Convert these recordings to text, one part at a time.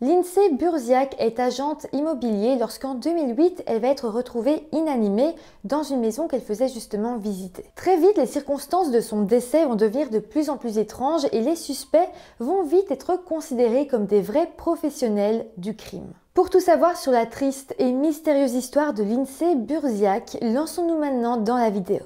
Lindsay Burziak est agente immobilier lorsqu'en 2008, elle va être retrouvée inanimée dans une maison qu'elle faisait justement visiter. Très vite, les circonstances de son décès vont devenir de plus en plus étranges et les suspects vont vite être considérés comme des vrais professionnels du crime. Pour tout savoir sur la triste et mystérieuse histoire de Lindsay Burziak, lançons-nous maintenant dans la vidéo.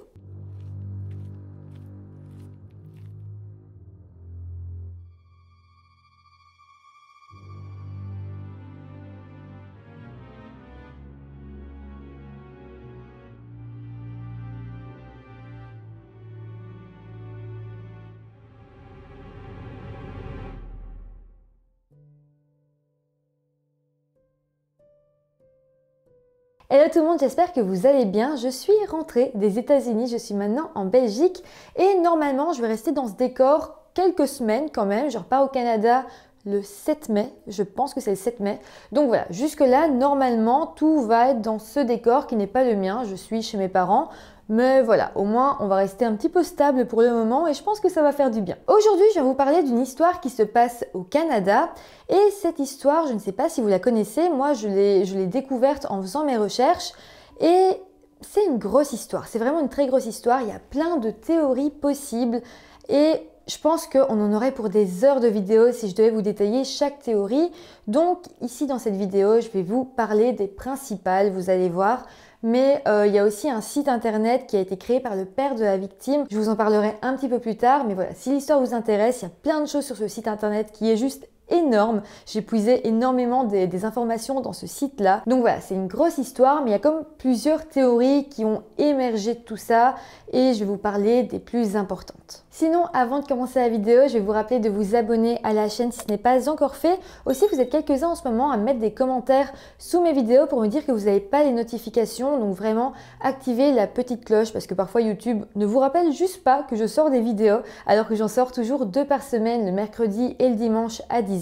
Hello tout le monde, j'espère que vous allez bien. Je suis rentrée des États-Unis, je suis maintenant en Belgique et normalement je vais rester dans ce décor quelques semaines quand même. Je repars au Canada le 7 mai, je pense que c'est le 7 mai. Donc voilà, jusque-là, normalement, tout va être dans ce décor qui n'est pas le mien. Je suis chez mes parents, mais voilà, au moins on va rester un petit peu stable pour le moment et je pense que ça va faire du bien. Aujourd'hui, je vais vous parler d'une histoire qui se passe au Canada et cette histoire, je ne sais pas si vous la connaissez, moi je l'ai découverte en faisant mes recherches et c'est une grosse histoire, c'est vraiment une très grosse histoire, il y a plein de théories possibles et je pense qu'on en aurait pour des heures de vidéos si je devais vous détailler chaque théorie. Donc ici dans cette vidéo, je vais vous parler des principales, vous allez voir mais euh, il y a aussi un site internet qui a été créé par le père de la victime. Je vous en parlerai un petit peu plus tard, mais voilà, si l'histoire vous intéresse, il y a plein de choses sur ce site internet qui est juste énorme. J'ai puisé énormément des, informations dans ce site-là. Donc voilà, c'est une grosse histoire, mais il y a comme plusieurs théories qui ont émergé de tout ça et je vais vous parler des plus importantes. Sinon, avant de commencer la vidéo, je vais vous rappeler de vous abonner à la chaîne si ce n'est pas encore fait. Aussi, vous êtes quelques-uns en ce moment à mettre des commentaires sous mes vidéos pour me dire que vous n'avez pas les notifications. Donc vraiment, activez la petite cloche parce que parfois YouTube ne vous rappelle juste pas que je sors des vidéos alors que j'en sors toujours deux par semaine, le mercredi et le dimanche à 10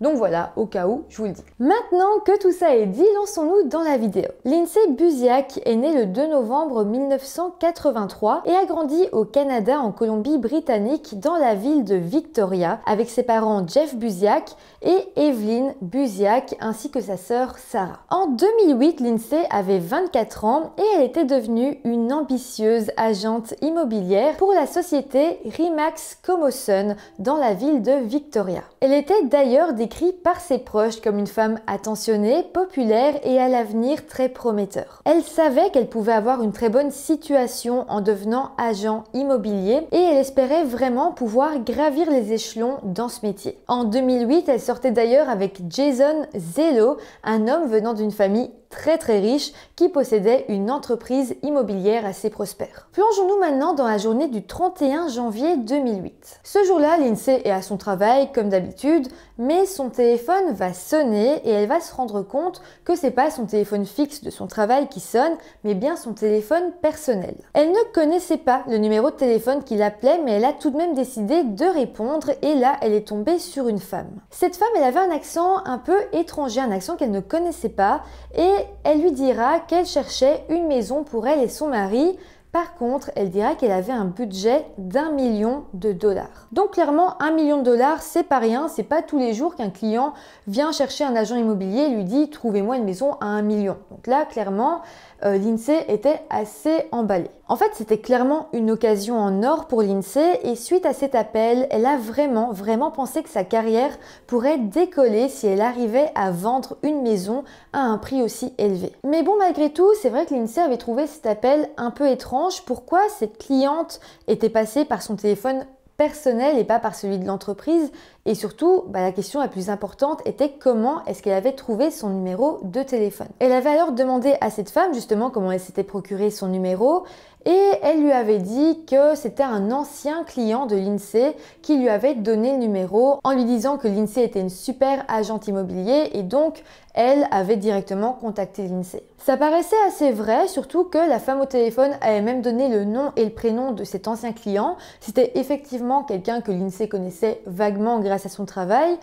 donc voilà, au cas où, je vous le dis. Maintenant que tout ça est dit, lançons-nous dans la vidéo. Lindsay buziak est née le 2 novembre 1983 et a grandi au Canada en Colombie-Britannique dans la ville de Victoria avec ses parents Jeff Buziak et Evelyne Buziak ainsi que sa sœur Sarah. En 2008, Lindsay avait 24 ans et elle était devenue une ambitieuse agente immobilière pour la société remax SUN dans la ville de Victoria. Elle était d'ailleurs décrite par ses proches comme une femme attentionnée, populaire et à l'avenir très prometteur. Elle savait qu'elle pouvait avoir une très bonne situation en devenant agent immobilier et elle espérait vraiment pouvoir gravir les échelons dans ce métier. En 2008, elle se sortait d'ailleurs avec Jason Zello, un homme venant d'une famille très très riche qui possédait une entreprise immobilière assez prospère. Plongeons-nous maintenant dans la journée du 31 janvier 2008. Ce jour-là, l'insee est à son travail comme d'habitude, mais son téléphone va sonner et elle va se rendre compte que c'est pas son téléphone fixe de son travail qui sonne, mais bien son téléphone personnel. Elle ne connaissait pas le numéro de téléphone qui l'appelait, mais elle a tout de même décidé de répondre et là, elle est tombée sur une femme. Cette femme, elle avait un accent un peu étranger, un accent qu'elle ne connaissait pas et elle lui dira qu'elle cherchait une maison pour elle et son mari. Par contre, elle dira qu'elle avait un budget d'un million de dollars. Donc clairement, un million de dollars, c'est pas rien. C'est pas tous les jours qu'un client vient chercher un agent immobilier et lui dit trouvez-moi une maison à un million. Donc là, clairement, euh, l'INSEE était assez emballée. En fait, c'était clairement une occasion en or pour l'INSEE et suite à cet appel, elle a vraiment, vraiment pensé que sa carrière pourrait décoller si elle arrivait à vendre une maison à un prix aussi élevé. Mais bon, malgré tout, c'est vrai que l'INSEE avait trouvé cet appel un peu étrange. Pourquoi cette cliente était passée par son téléphone personnel et pas par celui de l'entreprise et surtout, bah, la question la plus importante était comment est-ce qu'elle avait trouvé son numéro de téléphone. Elle avait alors demandé à cette femme justement comment elle s'était procuré son numéro et elle lui avait dit que c'était un ancien client de l'INSEE qui lui avait donné le numéro en lui disant que l'INSEE était une super agente immobilier et donc elle avait directement contacté l'INSEE. Ça paraissait assez vrai, surtout que la femme au téléphone avait même donné le nom et le prénom de cet ancien client. C'était effectivement quelqu'un que l'INSEE connaissait vaguement grâce à son travail.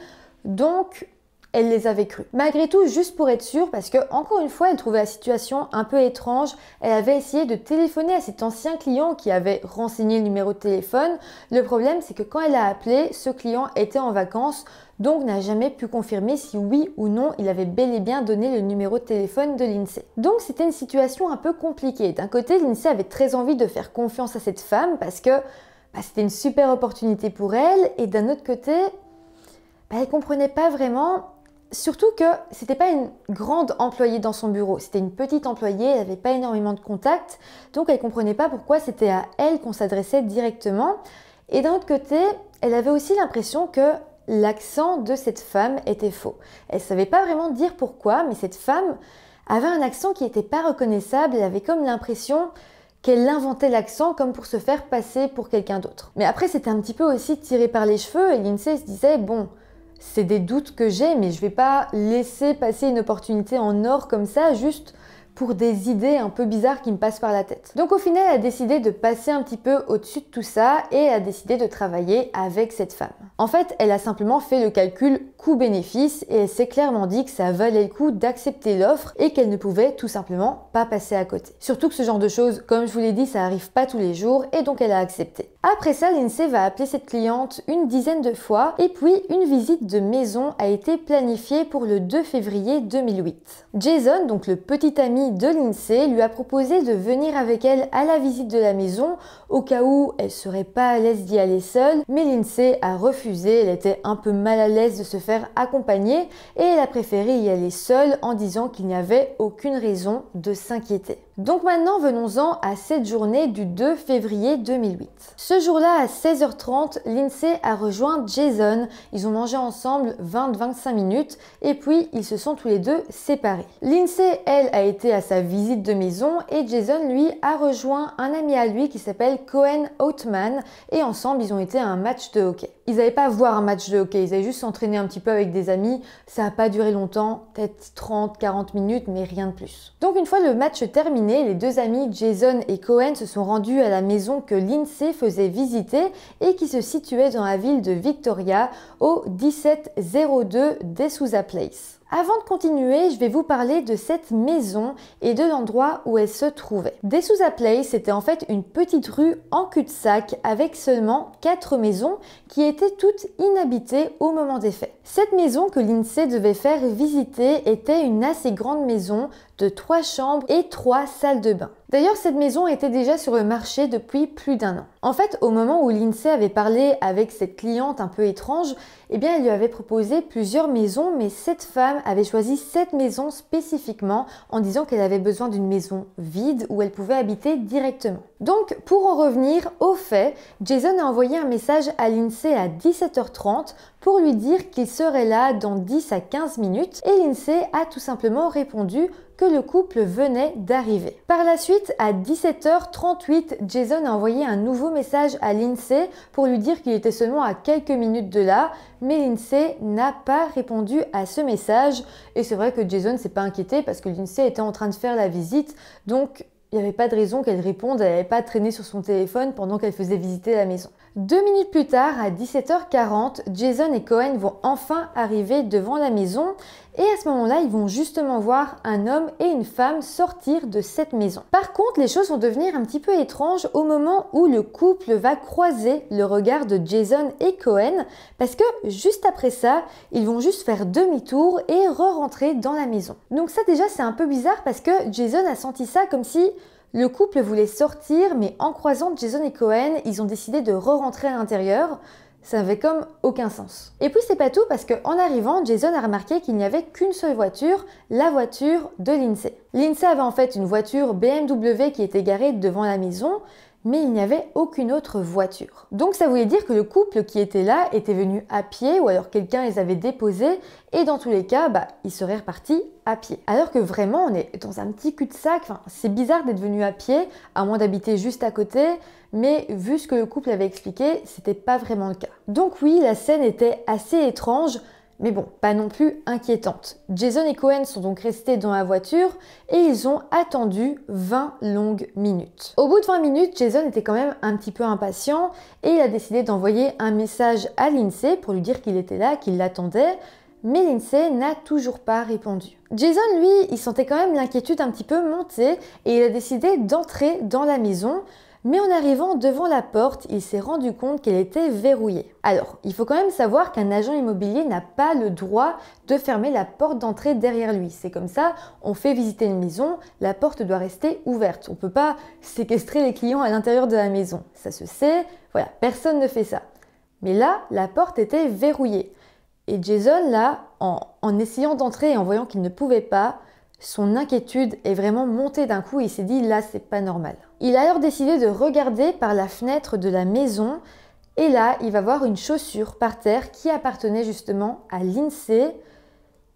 Donc elle les avait crues. Malgré tout, juste pour être sûre, parce que encore une fois, elle trouvait la situation un peu étrange, elle avait essayé de téléphoner à cet ancien client qui avait renseigné le numéro de téléphone. Le problème, c'est que quand elle a appelé, ce client était en vacances, donc n'a jamais pu confirmer si oui ou non il avait bel et bien donné le numéro de téléphone de l'INSEE. Donc c'était une situation un peu compliquée. D'un côté, l'INSEE avait très envie de faire confiance à cette femme parce que bah, c'était une super opportunité pour elle, et d'un autre côté, bah, elle comprenait pas vraiment Surtout que c'était pas une grande employée dans son bureau, c'était une petite employée, elle n'avait pas énormément de contacts, donc elle comprenait pas pourquoi c'était à elle qu'on s'adressait directement. Et d'un autre côté, elle avait aussi l'impression que l'accent de cette femme était faux. Elle savait pas vraiment dire pourquoi, mais cette femme avait un accent qui n'était pas reconnaissable, elle avait comme l'impression qu'elle inventait l'accent comme pour se faire passer pour quelqu'un d'autre. Mais après, c'était un petit peu aussi tiré par les cheveux et Lindsay se disait, bon, c'est des doutes que j'ai, mais je vais pas laisser passer une opportunité en or comme ça juste pour des idées un peu bizarres qui me passent par la tête. Donc au final, elle a décidé de passer un petit peu au-dessus de tout ça et a décidé de travailler avec cette femme. En fait, elle a simplement fait le calcul coût-bénéfice et elle s'est clairement dit que ça valait le coup d'accepter l'offre et qu'elle ne pouvait tout simplement pas passer à côté. Surtout que ce genre de choses, comme je vous l'ai dit, ça arrive pas tous les jours et donc elle a accepté. Après ça, Lindsay va appeler cette cliente une dizaine de fois et puis une visite de maison a été planifiée pour le 2 février 2008. Jason, donc le petit ami de l'INSEE lui a proposé de venir avec elle à la visite de la maison au cas où elle serait pas à l'aise d'y aller seule, mais l'INSEE a refusé, elle était un peu mal à l'aise de se faire accompagner et elle a préféré y aller seule en disant qu'il n'y avait aucune raison de s'inquiéter. Donc maintenant, venons-en à cette journée du 2 février 2008. Ce jour-là, à 16h30, Lindsay a rejoint Jason. Ils ont mangé ensemble 20-25 minutes et puis ils se sont tous les deux séparés. Lindsay, elle, a été à sa visite de maison et Jason, lui, a rejoint un ami à lui qui s'appelle Cohen Outman et ensemble, ils ont été à un match de hockey ils n'avaient pas voir un match de hockey, ils avaient juste s'entraîner un petit peu avec des amis. Ça n'a pas duré longtemps, peut-être 30, 40 minutes, mais rien de plus. Donc une fois le match terminé, les deux amis Jason et Cohen se sont rendus à la maison que l'INSEE faisait visiter et qui se situait dans la ville de Victoria au 1702 Dessousa Place. Avant de continuer, je vais vous parler de cette maison et de l'endroit où elle se trouvait. à Place c'était en fait une petite rue en cul-de-sac avec seulement quatre maisons qui étaient toutes inhabitées au moment des faits. Cette maison que l'INSEE devait faire visiter était une assez grande maison de trois chambres et trois salles de bain. D'ailleurs, cette maison était déjà sur le marché depuis plus d'un an. En fait, au moment où l'INSEE avait parlé avec cette cliente un peu étrange, eh bien, elle lui avait proposé plusieurs maisons, mais cette femme avait choisi cette maison spécifiquement en disant qu'elle avait besoin d'une maison vide où elle pouvait habiter directement. Donc, pour en revenir au fait, Jason a envoyé un message à l'INSEE à 17h30 pour lui dire qu'il serait là dans 10 à 15 minutes et l'INSEE a tout simplement répondu que le couple venait d'arriver. Par la suite, à 17h38, Jason a envoyé un nouveau message à l'INSEE pour lui dire qu'il était seulement à quelques minutes de là, mais l'INSEE n'a pas répondu à ce message. Et c'est vrai que Jason s'est pas inquiété parce que l'INSEE était en train de faire la visite, donc il n'y avait pas de raison qu'elle réponde, elle n'avait pas traîné sur son téléphone pendant qu'elle faisait visiter la maison. Deux minutes plus tard, à 17h40, Jason et Cohen vont enfin arriver devant la maison et à ce moment-là, ils vont justement voir un homme et une femme sortir de cette maison. Par contre, les choses vont devenir un petit peu étranges au moment où le couple va croiser le regard de Jason et Cohen, parce que juste après ça, ils vont juste faire demi-tour et re-rentrer dans la maison. Donc ça déjà, c'est un peu bizarre parce que Jason a senti ça comme si le couple voulait sortir, mais en croisant Jason et Cohen, ils ont décidé de re-rentrer à l'intérieur. Ça avait comme aucun sens. Et puis c'est pas tout parce qu'en arrivant, Jason a remarqué qu'il n'y avait qu'une seule voiture, la voiture de l'INSEE. L'INSEE avait en fait une voiture BMW qui était garée devant la maison, mais il n'y avait aucune autre voiture. Donc ça voulait dire que le couple qui était là était venu à pied ou alors quelqu'un les avait déposés et dans tous les cas, bah, ils seraient repartis à pied. Alors que vraiment, on est dans un petit cul-de-sac, c'est bizarre d'être venu à pied, à moins d'habiter juste à côté, mais vu ce que le couple avait expliqué, c'était pas vraiment le cas. Donc oui, la scène était assez étrange, mais bon, pas non plus inquiétante. Jason et Cohen sont donc restés dans la voiture et ils ont attendu 20 longues minutes. Au bout de 20 minutes, Jason était quand même un petit peu impatient et il a décidé d'envoyer un message à Lindsay pour lui dire qu'il était là, qu'il l'attendait, mais Lindsay n'a toujours pas répondu. Jason, lui, il sentait quand même l'inquiétude un petit peu monter et il a décidé d'entrer dans la maison mais en arrivant devant la porte, il s'est rendu compte qu'elle était verrouillée. Alors, il faut quand même savoir qu'un agent immobilier n'a pas le droit de fermer la porte d'entrée derrière lui. C'est comme ça, on fait visiter une maison, la porte doit rester ouverte. On ne peut pas séquestrer les clients à l'intérieur de la maison. Ça se sait, voilà, personne ne fait ça. Mais là, la porte était verrouillée. Et Jason, là, en, en essayant d'entrer et en voyant qu'il ne pouvait pas, son inquiétude est vraiment montée d'un coup. Il s'est dit, là, c'est pas normal. Il a alors décidé de regarder par la fenêtre de la maison et là, il va voir une chaussure par terre qui appartenait justement à l'INSEE.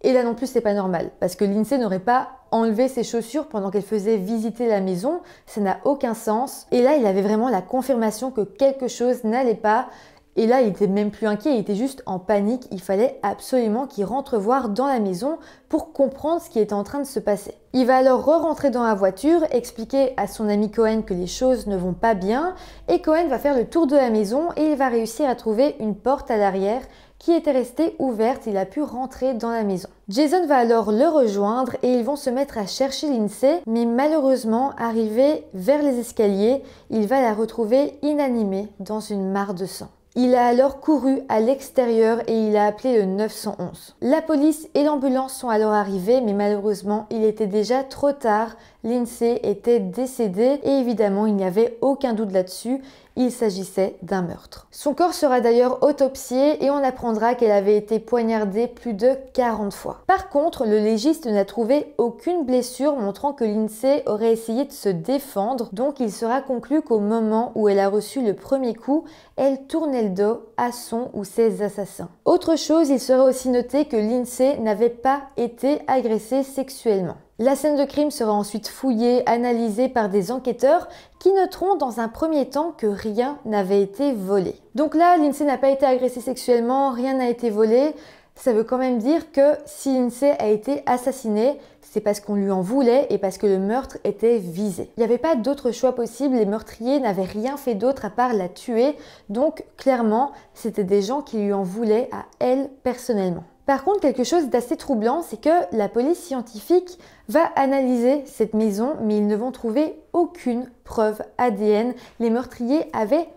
Et là non plus, c'est pas normal parce que l'INSEE n'aurait pas enlevé ses chaussures pendant qu'elle faisait visiter la maison, ça n'a aucun sens. Et là, il avait vraiment la confirmation que quelque chose n'allait pas, et là, il était même plus inquiet, il était juste en panique. Il fallait absolument qu'il rentre voir dans la maison pour comprendre ce qui était en train de se passer. Il va alors re-rentrer dans la voiture, expliquer à son ami Cohen que les choses ne vont pas bien, et Cohen va faire le tour de la maison et il va réussir à trouver une porte à l'arrière qui était restée ouverte, il a pu rentrer dans la maison. Jason va alors le rejoindre et ils vont se mettre à chercher Lindsay, mais malheureusement, arrivé vers les escaliers, il va la retrouver inanimée dans une mare de sang. Il a alors couru à l'extérieur et il a appelé le 911. La police et l'ambulance sont alors arrivées, mais malheureusement, il était déjà trop tard Lindsay était décédée et évidemment il n'y avait aucun doute là-dessus, il s'agissait d'un meurtre. Son corps sera d'ailleurs autopsié et on apprendra qu'elle avait été poignardée plus de 40 fois. Par contre, le légiste n'a trouvé aucune blessure montrant que Lindsay aurait essayé de se défendre, donc il sera conclu qu'au moment où elle a reçu le premier coup, elle tournait le dos à son ou ses assassins. Autre chose, il serait aussi noté que Lindsay n'avait pas été agressée sexuellement. La scène de crime sera ensuite fouillée, analysée par des enquêteurs qui noteront dans un premier temps que rien n'avait été volé. Donc là, l'INSEE n'a pas été agressée sexuellement, rien n'a été volé. Ça veut quand même dire que si l'INSEE a été assassinée, c'est parce qu'on lui en voulait et parce que le meurtre était visé. Il n'y avait pas d'autre choix possible, les meurtriers n'avaient rien fait d'autre à part la tuer, donc clairement, c'était des gens qui lui en voulaient à elle personnellement. Par contre, quelque chose d'assez troublant, c'est que la police scientifique va analyser cette maison, mais ils ne vont trouver aucune preuve ADN. Les meurtriers avaient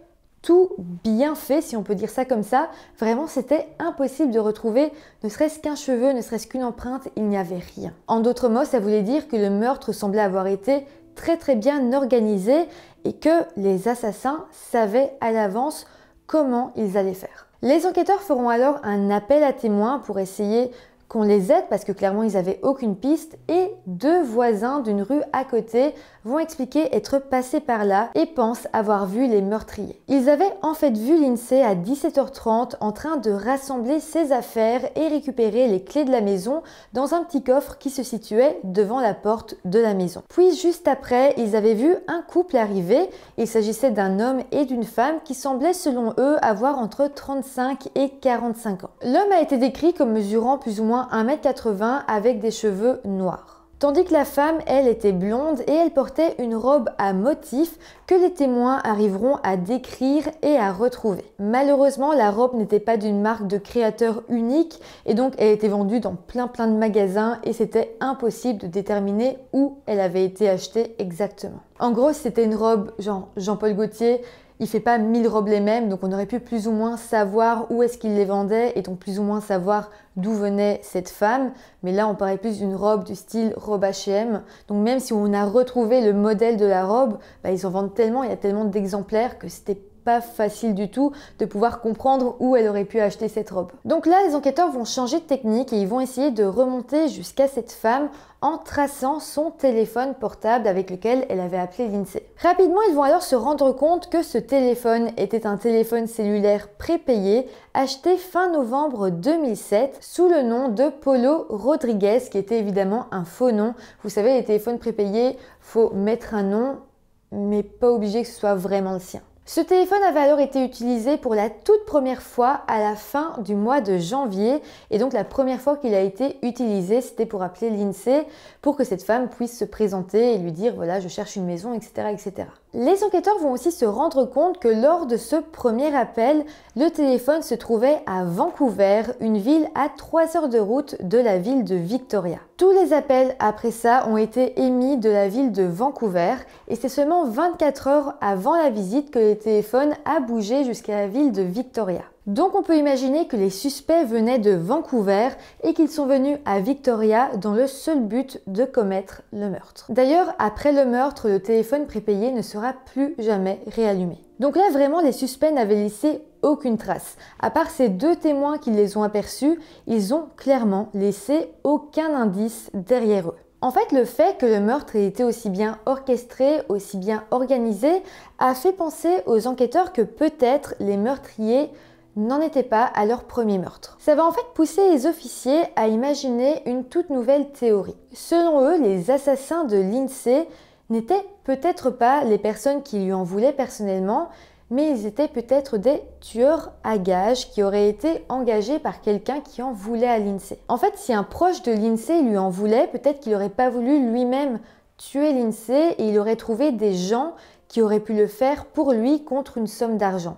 tout bien fait, si on peut dire ça comme ça. Vraiment, c'était impossible de retrouver ne serait-ce qu'un cheveu, ne serait-ce qu'une empreinte, il n'y avait rien. En d'autres mots, ça voulait dire que le meurtre semblait avoir été très très bien organisé et que les assassins savaient à l'avance comment ils allaient faire. Les enquêteurs feront alors un appel à témoins pour essayer qu'on les aide parce que clairement ils n'avaient aucune piste et deux voisins d'une rue à côté vont expliquer être passés par là et pensent avoir vu les meurtriers. Ils avaient en fait vu l'INSEE à 17h30 en train de rassembler ses affaires et récupérer les clés de la maison dans un petit coffre qui se situait devant la porte de la maison. Puis juste après, ils avaient vu un couple arriver. Il s'agissait d'un homme et d'une femme qui semblaient selon eux avoir entre 35 et 45 ans. L'homme a été décrit comme mesurant plus ou moins 1m80 avec des cheveux noirs. Tandis que la femme, elle, était blonde et elle portait une robe à motif que les témoins arriveront à décrire et à retrouver. Malheureusement, la robe n'était pas d'une marque de créateur unique et donc elle était vendue dans plein plein de magasins et c'était impossible de déterminer où elle avait été achetée exactement. En gros, c'était une robe genre Jean-Paul Gaultier, il fait pas mille robes les mêmes, donc on aurait pu plus ou moins savoir où est-ce qu'il les vendait et donc plus ou moins savoir d'où venait cette femme. Mais là, on paraît plus d'une robe du style robe H&M. Donc même si on a retrouvé le modèle de la robe, bah, ils en vendent tellement, il y a tellement d'exemplaires que c'était pas facile du tout de pouvoir comprendre où elle aurait pu acheter cette robe. Donc là, les enquêteurs vont changer de technique et ils vont essayer de remonter jusqu'à cette femme en traçant son téléphone portable avec lequel elle avait appelé l'INSEE. Rapidement, ils vont alors se rendre compte que ce téléphone était un téléphone cellulaire prépayé acheté fin novembre 2007 sous le nom de Polo Rodriguez, qui était évidemment un faux nom. Vous savez, les téléphones prépayés, faut mettre un nom, mais pas obligé que ce soit vraiment le sien. Ce téléphone avait alors été utilisé pour la toute première fois à la fin du mois de janvier et donc la première fois qu'il a été utilisé c'était pour appeler l'INSEE pour que cette femme puisse se présenter et lui dire voilà je cherche une maison etc etc. Les enquêteurs vont aussi se rendre compte que lors de ce premier appel, le téléphone se trouvait à Vancouver, une ville à 3 heures de route de la ville de Victoria. Tous les appels après ça ont été émis de la ville de Vancouver et c'est seulement 24 heures avant la visite que le téléphone a bougé jusqu'à la ville de Victoria. Donc on peut imaginer que les suspects venaient de Vancouver et qu'ils sont venus à Victoria dans le seul but de commettre le meurtre. D'ailleurs, après le meurtre, le téléphone prépayé ne sera plus jamais réallumé. Donc là vraiment les suspects n'avaient laissé aucune trace. À part ces deux témoins qui les ont aperçus, ils ont clairement laissé aucun indice derrière eux. En fait, le fait que le meurtre ait été aussi bien orchestré, aussi bien organisé, a fait penser aux enquêteurs que peut-être les meurtriers n'en étaient pas à leur premier meurtre. Ça va en fait pousser les officiers à imaginer une toute nouvelle théorie. Selon eux, les assassins de l'INSEE n'étaient peut-être pas les personnes qui lui en voulaient personnellement, mais ils étaient peut-être des tueurs à gages qui auraient été engagés par quelqu'un qui en voulait à l'INSEE. En fait, si un proche de l'INSEE lui en voulait, peut-être qu'il n'aurait pas voulu lui-même tuer l'INSEE et il aurait trouvé des gens qui auraient pu le faire pour lui contre une somme d'argent.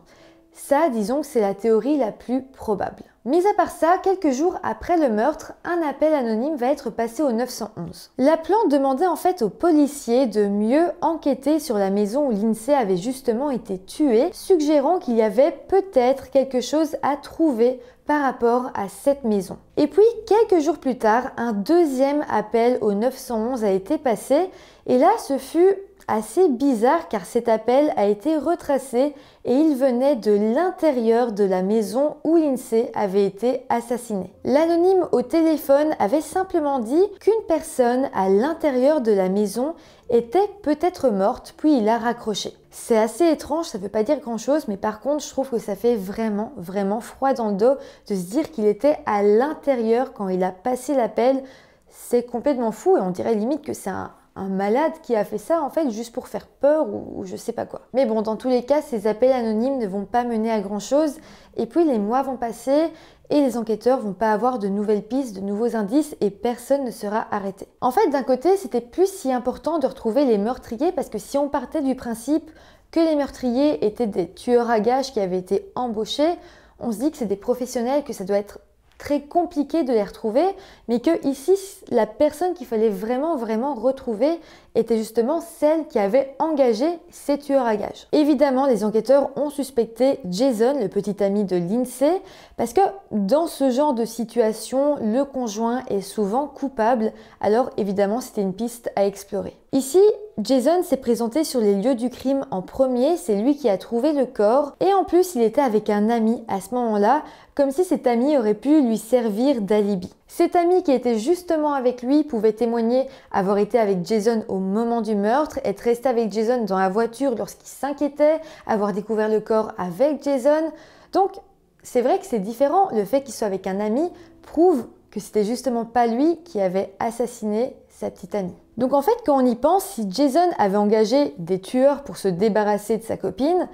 Ça, disons que c'est la théorie la plus probable. Mis à part ça, quelques jours après le meurtre, un appel anonyme va être passé au 911. L'appelant demandait en fait aux policiers de mieux enquêter sur la maison où l'INSEE avait justement été tué, suggérant qu'il y avait peut-être quelque chose à trouver par rapport à cette maison. Et puis, quelques jours plus tard, un deuxième appel au 911 a été passé, et là, ce fut assez bizarre car cet appel a été retracé et il venait de l'intérieur de la maison où l'INSEE avait été assassiné. L'anonyme au téléphone avait simplement dit qu'une personne à l'intérieur de la maison était peut-être morte, puis il a raccroché. C'est assez étrange, ça ne veut pas dire grand-chose, mais par contre, je trouve que ça fait vraiment, vraiment froid dans le dos de se dire qu'il était à l'intérieur quand il a passé l'appel. C'est complètement fou et on dirait limite que c'est un un malade qui a fait ça en fait juste pour faire peur ou, je sais pas quoi. Mais bon, dans tous les cas, ces appels anonymes ne vont pas mener à grand chose et puis les mois vont passer et les enquêteurs vont pas avoir de nouvelles pistes, de nouveaux indices et personne ne sera arrêté. En fait, d'un côté, c'était plus si important de retrouver les meurtriers parce que si on partait du principe que les meurtriers étaient des tueurs à gages qui avaient été embauchés, on se dit que c'est des professionnels, que ça doit être très compliqué de les retrouver, mais que ici, la personne qu'il fallait vraiment, vraiment retrouver était justement celle qui avait engagé ces tueurs à gages. Évidemment, les enquêteurs ont suspecté Jason, le petit ami de Lindsay, parce que dans ce genre de situation, le conjoint est souvent coupable, alors évidemment, c'était une piste à explorer. Ici, Jason s'est présenté sur les lieux du crime en premier, c'est lui qui a trouvé le corps, et en plus il était avec un ami à ce moment-là, comme si cet ami aurait pu lui servir d'alibi. Cet ami qui était justement avec lui pouvait témoigner avoir été avec Jason au moment du meurtre, être resté avec Jason dans la voiture lorsqu'il s'inquiétait, avoir découvert le corps avec Jason. Donc c'est vrai que c'est différent, le fait qu'il soit avec un ami prouve que c'était justement pas lui qui avait assassiné sa petite amie. Donc en fait, quand on y pense, si Jason avait engagé des tueurs pour se débarrasser de sa copine,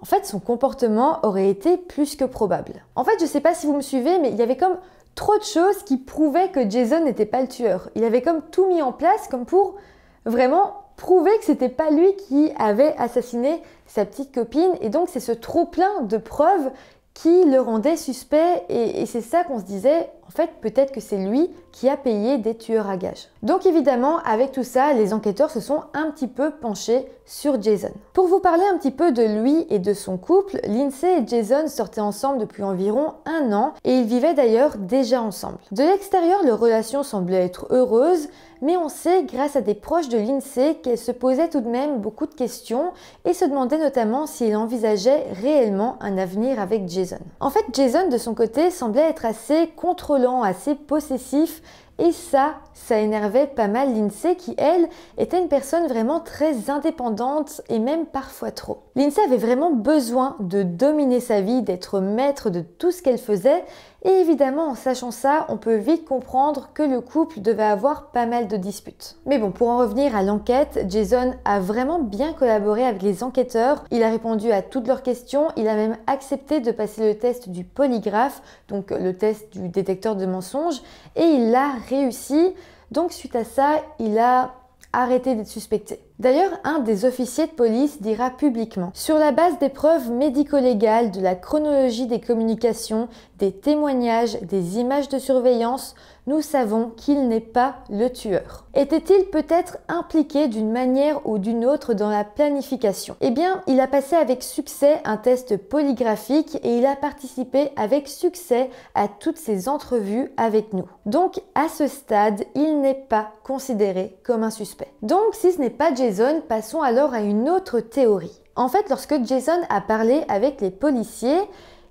en fait, son comportement aurait été plus que probable. En fait, je sais pas si vous me suivez, mais il y avait comme trop de choses qui prouvaient que Jason n'était pas le tueur. Il avait comme tout mis en place comme pour vraiment prouver que c'était pas lui qui avait assassiné sa petite copine et donc c'est ce trop plein de preuves qui le rendait suspect et, et c'est ça qu'on se disait fait, peut-être que c'est lui qui a payé des tueurs à gages. Donc évidemment, avec tout ça, les enquêteurs se sont un petit peu penchés sur Jason. Pour vous parler un petit peu de lui et de son couple, Lindsay et Jason sortaient ensemble depuis environ un an et ils vivaient d'ailleurs déjà ensemble. De l'extérieur, leur relation semblait être heureuse, mais on sait grâce à des proches de Lindsay qu'elle se posait tout de même beaucoup de questions et se demandait notamment s'il envisageait réellement un avenir avec Jason. En fait, Jason de son côté semblait être assez contrôlant assez possessif et ça, ça énervait pas mal Lindsay qui, elle, était une personne vraiment très indépendante et même parfois trop. Lindsay avait vraiment besoin de dominer sa vie, d'être maître de tout ce qu'elle faisait. Et évidemment, en sachant ça, on peut vite comprendre que le couple devait avoir pas mal de disputes. Mais bon, pour en revenir à l'enquête, Jason a vraiment bien collaboré avec les enquêteurs. Il a répondu à toutes leurs questions. Il a même accepté de passer le test du polygraphe, donc le test du détecteur de mensonges. Et il a réussi. Donc suite à ça, il a arrêté d'être suspecté. D'ailleurs, un des officiers de police dira publiquement Sur la base des preuves médico-légales, de la chronologie des communications, des témoignages, des images de surveillance, nous savons qu'il n'est pas le tueur. Était-il peut-être impliqué d'une manière ou d'une autre dans la planification Eh bien, il a passé avec succès un test polygraphique et il a participé avec succès à toutes ses entrevues avec nous. Donc, à ce stade, il n'est pas considéré comme un suspect. Donc, si ce n'est pas Jason, passons alors à une autre théorie. En fait, lorsque Jason a parlé avec les policiers,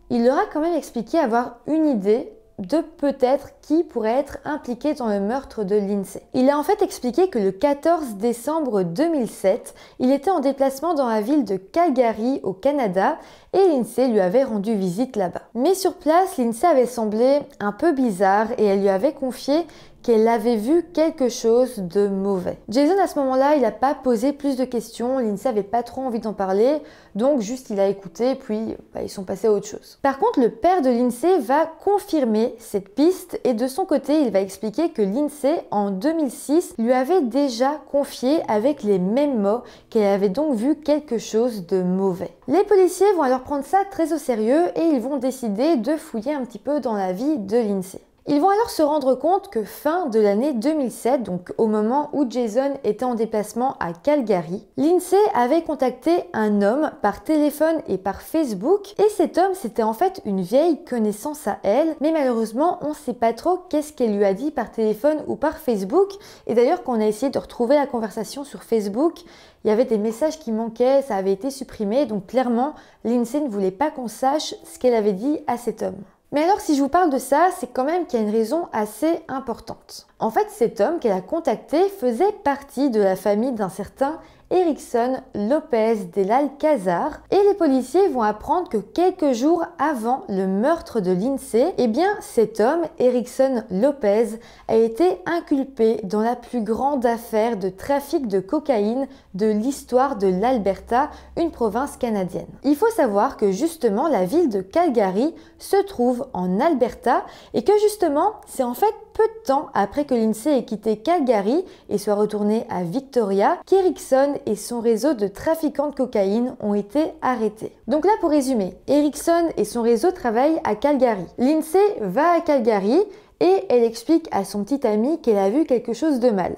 il leur a quand même expliqué avoir une idée de peut-être qui pourrait être impliqué dans le meurtre de Lindsay. Il a en fait expliqué que le 14 décembre 2007, il était en déplacement dans la ville de Calgary au Canada et Lindsay lui avait rendu visite là-bas. Mais sur place, Lindsay avait semblé un peu bizarre et elle lui avait confié qu'elle avait vu quelque chose de mauvais. Jason à ce moment-là, il n'a pas posé plus de questions, l'INSEE n'avait pas trop envie d'en parler, donc juste il a écouté, puis bah, ils sont passés à autre chose. Par contre, le père de l'INSEE va confirmer cette piste et de son côté, il va expliquer que l'INSEE, en 2006, lui avait déjà confié avec les mêmes mots qu'elle avait donc vu quelque chose de mauvais. Les policiers vont alors prendre ça très au sérieux et ils vont décider de fouiller un petit peu dans la vie de Lindsay. Ils vont alors se rendre compte que fin de l'année 2007, donc au moment où Jason était en déplacement à Calgary, l'INSEE avait contacté un homme par téléphone et par Facebook et cet homme c'était en fait une vieille connaissance à elle, mais malheureusement on ne sait pas trop qu'est-ce qu'elle lui a dit par téléphone ou par Facebook et d'ailleurs quand on a essayé de retrouver la conversation sur Facebook, il y avait des messages qui manquaient, ça avait été supprimé donc clairement l'INSEE ne voulait pas qu'on sache ce qu'elle avait dit à cet homme. Mais alors si je vous parle de ça, c'est quand même qu'il y a une raison assez importante. En fait, cet homme qu'elle a contacté faisait partie de la famille d'un certain Erickson Lopez de l'Alcazar Et les policiers vont apprendre que quelques jours avant le meurtre de Lindsay, eh bien cet homme, Erickson Lopez, a été inculpé dans la plus grande affaire de trafic de cocaïne de l'histoire de l'Alberta, une province canadienne. Il faut savoir que justement la ville de Calgary se trouve en Alberta et que justement c'est en fait peu de temps après que l'INSEE ait quitté Calgary et soit retourné à Victoria, qu'Erickson et son réseau de trafiquants de cocaïne ont été arrêtés. Donc là, pour résumer, Erickson et son réseau travaillent à Calgary. L'INSEE va à Calgary et elle explique à son petit ami qu'elle a vu quelque chose de mal.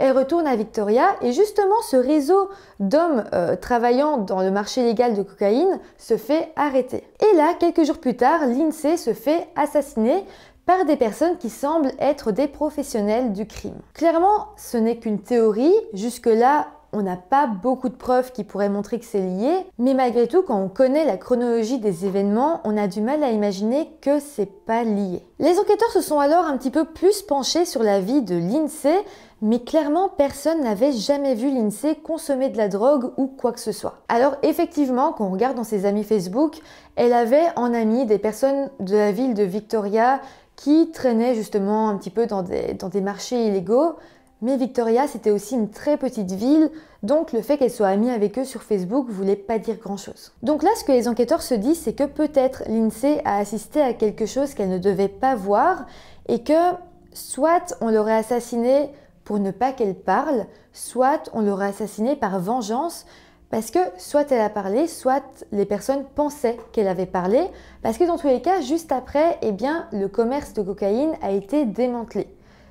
Elle retourne à Victoria et justement ce réseau d'hommes euh, travaillant dans le marché légal de cocaïne se fait arrêter. Et là, quelques jours plus tard, l'INSEE se fait assassiner par des personnes qui semblent être des professionnels du crime. Clairement, ce n'est qu'une théorie, jusque-là on n'a pas beaucoup de preuves qui pourraient montrer que c'est lié, mais malgré tout, quand on connaît la chronologie des événements, on a du mal à imaginer que c'est pas lié. Les enquêteurs se sont alors un petit peu plus penchés sur la vie de l'INSEE, mais clairement personne n'avait jamais vu l'INSEE consommer de la drogue ou quoi que ce soit. Alors effectivement, quand on regarde dans ses amis Facebook, elle avait en ami des personnes de la ville de Victoria qui traînait justement un petit peu dans des, marchés illégaux. Mais Victoria, c'était aussi une très petite ville, donc le fait qu'elle soit amie avec eux sur Facebook ne voulait pas dire grand-chose. Donc là, ce que les enquêteurs se disent, c'est que peut-être l'INSEE a assisté à quelque chose qu'elle ne devait pas voir, et que soit on l'aurait assassinée pour ne pas qu'elle parle, soit on l'aurait assassinée par vengeance, parce que soit elle a parlé, soit les personnes pensaient qu'elle avait parlé, parce que dans tous les cas, juste après, eh bien, le commerce de cocaïne a été démantelé.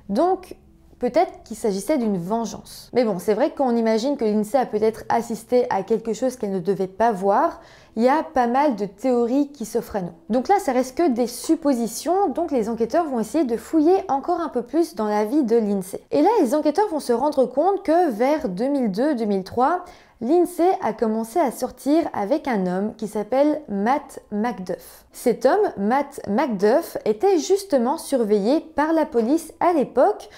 Donc, Peut-être qu'il s'agissait d'une vengeance. Mais bon, c'est vrai qu'on imagine que l'INSEE a peut-être assisté à quelque chose qu'elle ne devait pas voir, il y a pas mal de théories qui s'offrent à nous. Donc là, ça reste que des suppositions, donc les enquêteurs vont essayer de fouiller encore un peu plus dans la vie de l'INSEE. Et là, les enquêteurs vont se rendre compte que vers 2002-2003, l'INSEE a commencé à sortir avec un homme qui s'appelle Matt Macduff. Cet homme, Matt Macduff, était justement surveillé par la police à l'époque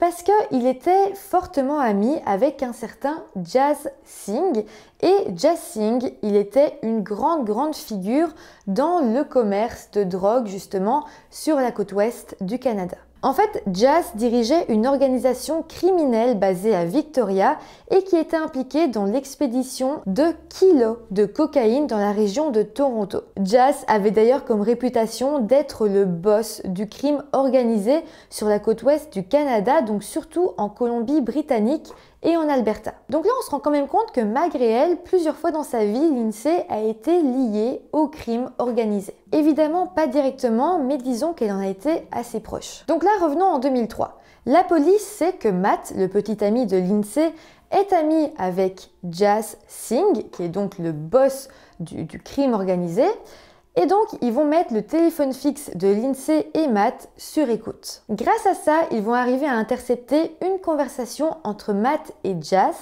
parce qu'il était fortement ami avec un certain Jazz Singh. Et Jazz Singh, il était une grande, grande figure dans le commerce de drogue, justement, sur la côte ouest du Canada. En fait, Jazz dirigeait une organisation criminelle basée à Victoria et qui était impliquée dans l'expédition de kilos de cocaïne dans la région de Toronto. Jazz avait d'ailleurs comme réputation d'être le boss du crime organisé sur la côte ouest du Canada, donc surtout en Colombie-Britannique et en Alberta. Donc là, on se rend quand même compte que malgré elle, plusieurs fois dans sa vie, l'INSEE a été liée au crime organisé. Évidemment, pas directement, mais disons qu'elle en a été assez proche. Donc là, revenons en 2003. La police sait que Matt, le petit ami de l'INSEE, est ami avec Jas Singh, qui est donc le boss du crime organisé, et donc, ils vont mettre le téléphone fixe de l'INSEE et Matt sur écoute. Grâce à ça, ils vont arriver à intercepter une conversation entre Matt et Jazz.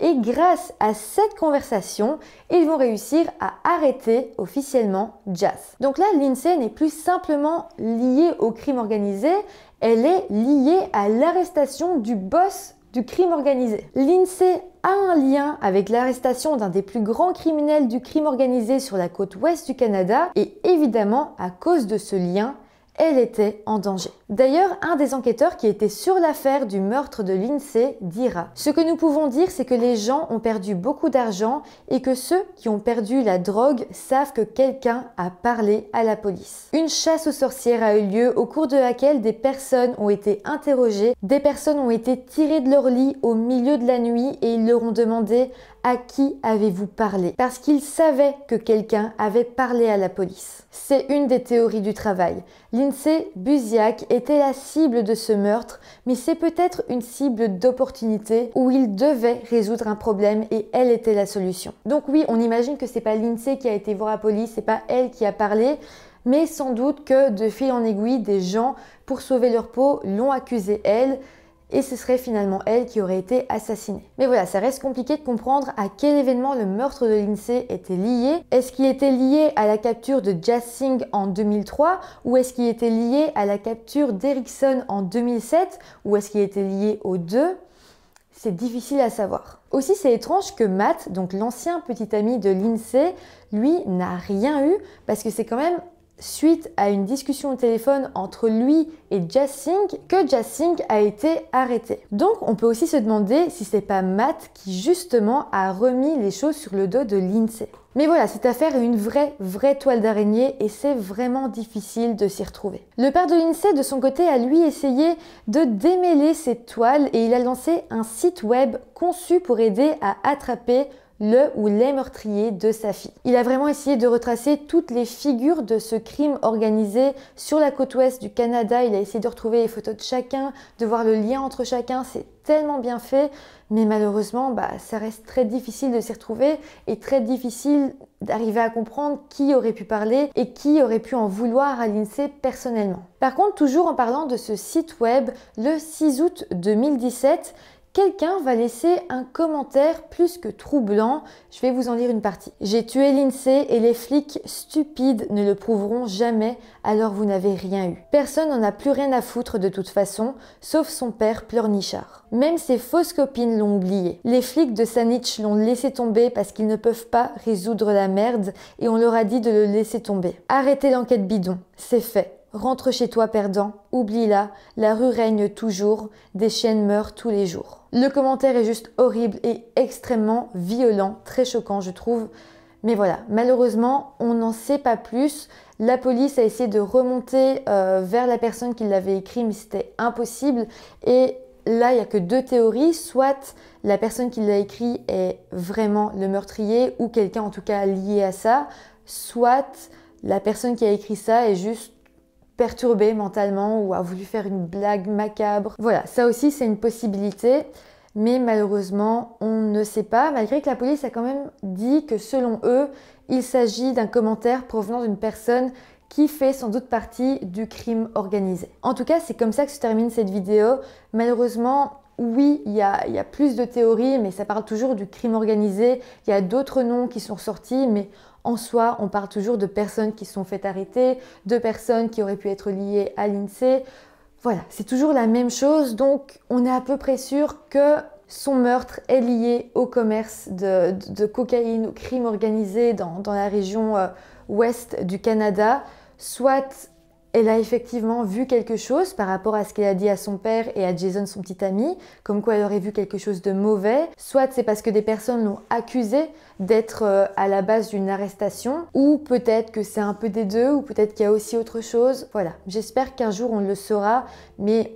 Et grâce à cette conversation, ils vont réussir à arrêter officiellement Jazz. Donc là, l'INSEE n'est plus simplement liée au crime organisé, elle est liée à l'arrestation du boss du crime organisé. L'INSEE a un lien avec l'arrestation d'un des plus grands criminels du crime organisé sur la côte ouest du Canada et évidemment à cause de ce lien, elle était en danger. D'ailleurs, un des enquêteurs qui était sur l'affaire du meurtre de l'INSEE dira Ce que nous pouvons dire, c'est que les gens ont perdu beaucoup d'argent et que ceux qui ont perdu la drogue savent que quelqu'un a parlé à la police. Une chasse aux sorcières a eu lieu au cours de laquelle des personnes ont été interrogées, des personnes ont été tirées de leur lit au milieu de la nuit et ils leur ont demandé à qui avez-vous parlé Parce qu'il savait que quelqu'un avait parlé à la police. C'est une des théories du travail. L'insee Buziak était la cible de ce meurtre, mais c'est peut-être une cible d'opportunité où il devait résoudre un problème et elle était la solution. Donc oui, on imagine que c'est pas Lindsay qui a été voir la police, c'est pas elle qui a parlé, mais sans doute que de fil en aiguille, des gens, pour sauver leur peau, l'ont accusée elle et ce serait finalement elle qui aurait été assassinée. Mais voilà, ça reste compliqué de comprendre à quel événement le meurtre de Lindsay était lié. Est-ce qu'il était lié à la capture de Jassing en 2003 ou est-ce qu'il était lié à la capture d'Erickson en 2007 ou est-ce qu'il était lié aux deux c'est difficile à savoir. Aussi, c'est étrange que Matt, donc l'ancien petit ami de Lindsay, lui n'a rien eu parce que c'est quand même suite à une discussion au téléphone entre lui et Jasink que Jasink a été arrêté. Donc on peut aussi se demander si c'est pas Matt qui justement a remis les choses sur le dos de Lindsey. Mais voilà, cette affaire est une vraie, vraie toile d'araignée et c'est vraiment difficile de s'y retrouver. Le père de Lindsey, de son côté, a lui essayé de démêler cette toile et il a lancé un site web conçu pour aider à attraper le ou les meurtriers de sa fille. Il a vraiment essayé de retracer toutes les figures de ce crime organisé sur la côte ouest du Canada. Il a essayé de retrouver les photos de chacun, de voir le lien entre chacun. C'est tellement bien fait, mais malheureusement, bah, ça reste très difficile de s'y retrouver et très difficile d'arriver à comprendre qui aurait pu parler et qui aurait pu en vouloir à l'INSEE personnellement. Par contre, toujours en parlant de ce site web, le 6 août 2017, quelqu'un va laisser un commentaire plus que troublant. Je vais vous en lire une partie. J'ai tué l'INSEE et les flics stupides ne le prouveront jamais, alors vous n'avez rien eu. Personne n'en a plus rien à foutre de toute façon, sauf son père pleurnichard. Même ses fausses copines l'ont oublié. Les flics de Sanich l'ont laissé tomber parce qu'ils ne peuvent pas résoudre la merde et on leur a dit de le laisser tomber. Arrêtez l'enquête bidon, c'est fait. Rentre chez toi perdant, oublie-la, la rue règne toujours, des chiennes meurent tous les jours. Le commentaire est juste horrible et extrêmement violent, très choquant je trouve. Mais voilà, malheureusement, on n'en sait pas plus. La police a essayé de remonter euh, vers la personne qui l'avait écrit, mais c'était impossible. Et là, il n'y a que deux théories. Soit la personne qui l'a écrit est vraiment le meurtrier, ou quelqu'un en tout cas lié à ça. Soit la personne qui a écrit ça est juste perturbé mentalement ou a voulu faire une blague macabre. Voilà, ça aussi c'est une possibilité, mais malheureusement on ne sait pas, malgré que la police a quand même dit que selon eux, il s'agit d'un commentaire provenant d'une personne qui fait sans doute partie du crime organisé. En tout cas, c'est comme ça que se termine cette vidéo. Malheureusement, oui, il y, a, il y a plus de théories, mais ça parle toujours du crime organisé. Il y a d'autres noms qui sont sortis, mais en soi, on parle toujours de personnes qui sont faites arrêter, de personnes qui auraient pu être liées à l'INSEE. Voilà, c'est toujours la même chose, donc on est à peu près sûr que son meurtre est lié au commerce de, cocaïne ou crime organisé dans, la région euh, ouest du Canada, soit elle a effectivement vu quelque chose par rapport à ce qu'elle a dit à son père et à Jason, son petit ami, comme quoi elle aurait vu quelque chose de mauvais. Soit c'est parce que des personnes l'ont accusé d'être euh, à la base d'une arrestation, ou peut-être que c'est un peu des deux, ou peut-être qu'il y a aussi autre chose. Voilà, j'espère qu'un jour on le saura, mais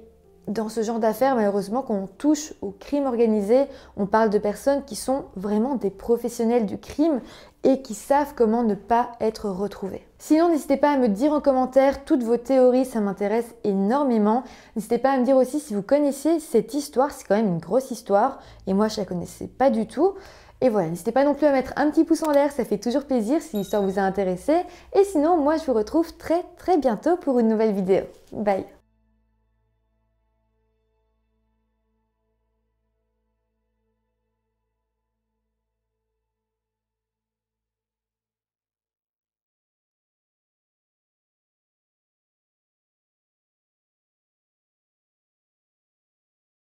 dans ce genre d'affaires, malheureusement, quand on touche au crime organisé, on parle de personnes qui sont vraiment des professionnels du crime et qui savent comment ne pas être retrouvés. Sinon, n'hésitez pas à me dire en commentaire toutes vos théories, ça m'intéresse énormément. N'hésitez pas à me dire aussi si vous connaissez cette histoire, c'est quand même une grosse histoire, et moi je la connaissais pas du tout. Et voilà, n'hésitez pas non plus à mettre un petit pouce en l'air, ça fait toujours plaisir si l'histoire vous a intéressé. Et sinon, moi je vous retrouve très très bientôt pour une nouvelle vidéo. Bye